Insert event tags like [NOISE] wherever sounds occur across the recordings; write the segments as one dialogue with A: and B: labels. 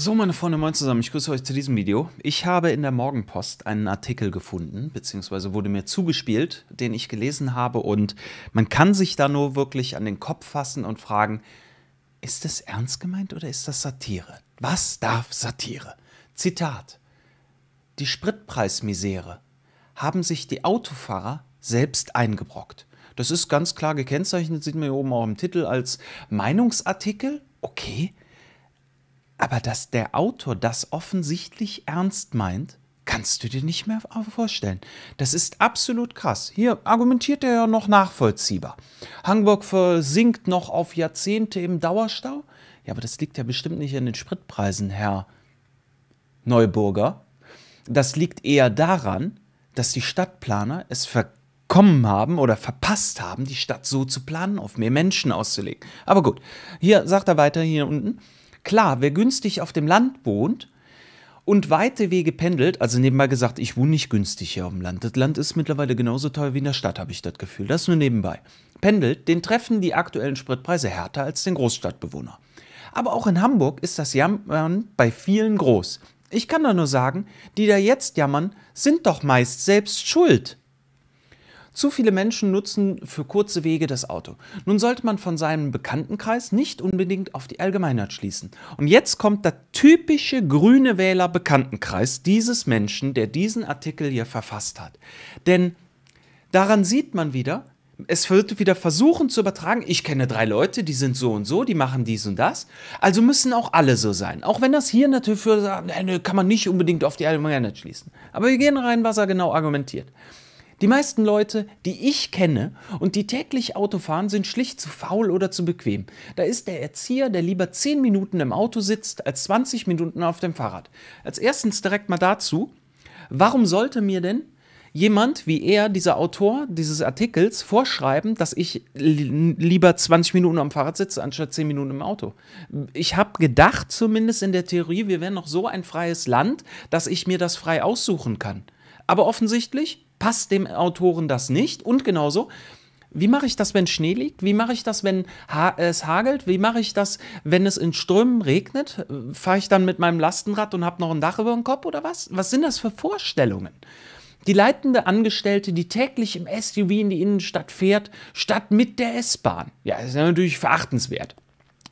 A: So, meine Freunde, moin zusammen. Ich grüße euch zu diesem Video. Ich habe in der Morgenpost einen Artikel gefunden, beziehungsweise wurde mir zugespielt, den ich gelesen habe. Und man kann sich da nur wirklich an den Kopf fassen und fragen, ist das ernst gemeint oder ist das Satire? Was darf Satire? Zitat. Die Spritpreismisere haben sich die Autofahrer selbst eingebrockt. Das ist ganz klar gekennzeichnet, sieht man hier oben auch im Titel als Meinungsartikel. Okay, aber dass der Autor das offensichtlich ernst meint, kannst du dir nicht mehr vorstellen. Das ist absolut krass. Hier argumentiert er ja noch nachvollziehbar. Hamburg versinkt noch auf Jahrzehnte im Dauerstau. Ja, aber das liegt ja bestimmt nicht an den Spritpreisen, Herr Neuburger. Das liegt eher daran, dass die Stadtplaner es verkommen haben oder verpasst haben, die Stadt so zu planen, auf mehr Menschen auszulegen. Aber gut, hier sagt er weiter hier unten. Klar, wer günstig auf dem Land wohnt und weite Wege pendelt, also nebenbei gesagt, ich wohne nicht günstig hier auf dem Land. Das Land ist mittlerweile genauso teuer wie in der Stadt, habe ich das Gefühl. Das nur nebenbei. Pendelt, den treffen die aktuellen Spritpreise härter als den Großstadtbewohner. Aber auch in Hamburg ist das Jammern bei vielen groß. Ich kann da nur sagen, die da jetzt jammern, sind doch meist selbst schuld. Zu viele Menschen nutzen für kurze Wege das Auto. Nun sollte man von seinem Bekanntenkreis nicht unbedingt auf die Allgemeinheit schließen. Und jetzt kommt der typische grüne Wähler Bekanntenkreis dieses Menschen, der diesen Artikel hier verfasst hat. Denn daran sieht man wieder, es wird wieder versuchen zu übertragen, ich kenne drei Leute, die sind so und so, die machen dies und das. Also müssen auch alle so sein. Auch wenn das hier natürlich für, kann man nicht unbedingt auf die Allgemeinheit schließen. Aber wir gehen rein, was er genau argumentiert. Die meisten Leute, die ich kenne und die täglich Auto fahren, sind schlicht zu faul oder zu bequem. Da ist der Erzieher, der lieber 10 Minuten im Auto sitzt, als 20 Minuten auf dem Fahrrad. Als erstens direkt mal dazu, warum sollte mir denn jemand wie er, dieser Autor dieses Artikels, vorschreiben, dass ich li lieber 20 Minuten am Fahrrad sitze, anstatt 10 Minuten im Auto. Ich habe gedacht, zumindest in der Theorie, wir wären noch so ein freies Land, dass ich mir das frei aussuchen kann. Aber offensichtlich passt dem Autoren das nicht? Und genauso, wie mache ich das, wenn Schnee liegt? Wie mache ich das, wenn ha es hagelt? Wie mache ich das, wenn es in Strömen regnet? Fahre ich dann mit meinem Lastenrad und habe noch ein Dach über dem Kopf oder was? Was sind das für Vorstellungen? Die leitende Angestellte, die täglich im SUV in die Innenstadt fährt, statt mit der S-Bahn. Ja, das ist natürlich verachtenswert.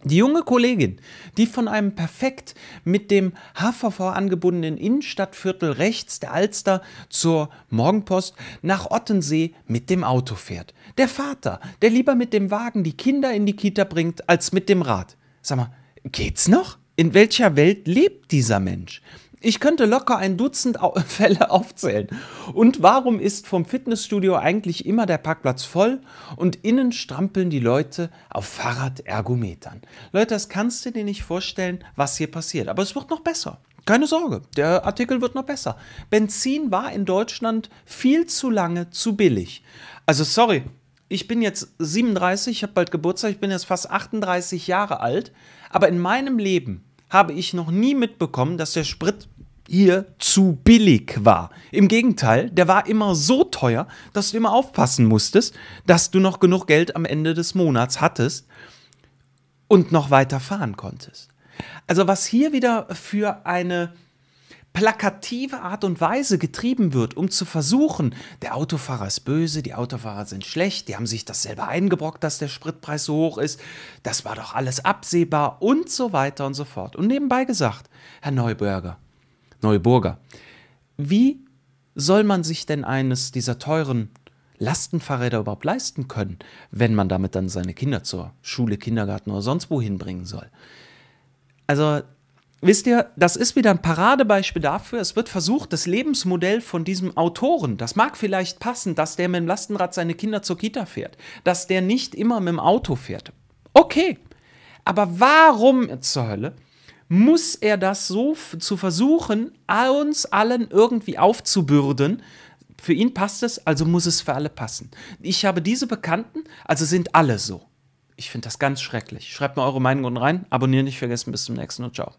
A: Die junge Kollegin, die von einem perfekt mit dem HVV angebundenen Innenstadtviertel rechts der Alster zur Morgenpost nach Ottensee mit dem Auto fährt. Der Vater, der lieber mit dem Wagen die Kinder in die Kita bringt, als mit dem Rad. Sag mal, geht's noch? In welcher Welt lebt dieser Mensch? Ich könnte locker ein Dutzend [LAUGHS] Fälle aufzählen. Und warum ist vom Fitnessstudio eigentlich immer der Parkplatz voll und innen strampeln die Leute auf Fahrradergometern? Leute, das kannst du dir nicht vorstellen, was hier passiert. Aber es wird noch besser. Keine Sorge, der Artikel wird noch besser. Benzin war in Deutschland viel zu lange zu billig. Also sorry, ich bin jetzt 37, ich habe bald Geburtstag, ich bin jetzt fast 38 Jahre alt, aber in meinem Leben habe ich noch nie mitbekommen, dass der Sprit hier zu billig war. Im Gegenteil, der war immer so teuer, dass du immer aufpassen musstest, dass du noch genug Geld am Ende des Monats hattest und noch weiter fahren konntest. Also was hier wieder für eine plakative Art und Weise getrieben wird, um zu versuchen, der Autofahrer ist böse, die Autofahrer sind schlecht, die haben sich das selber eingebrockt, dass der Spritpreis so hoch ist, das war doch alles absehbar und so weiter und so fort. Und nebenbei gesagt, Herr Neuburger, Neuburger, wie soll man sich denn eines dieser teuren Lastenfahrräder überhaupt leisten können, wenn man damit dann seine Kinder zur Schule, Kindergarten oder sonst wo hinbringen soll? Also wisst ihr, das ist wieder ein Paradebeispiel dafür. Es wird versucht, das Lebensmodell von diesem Autoren, das mag vielleicht passen, dass der mit dem Lastenrad seine Kinder zur Kita fährt, dass der nicht immer mit dem Auto fährt. Okay, aber warum zur Hölle muss er das so zu versuchen, uns allen irgendwie aufzubürden? Für ihn passt es, also muss es für alle passen. Ich habe diese Bekannten, also sind alle so. Ich finde das ganz schrecklich. Schreibt mir eure Meinung Meinungen rein, abonnieren nicht vergessen, bis zum nächsten und ciao.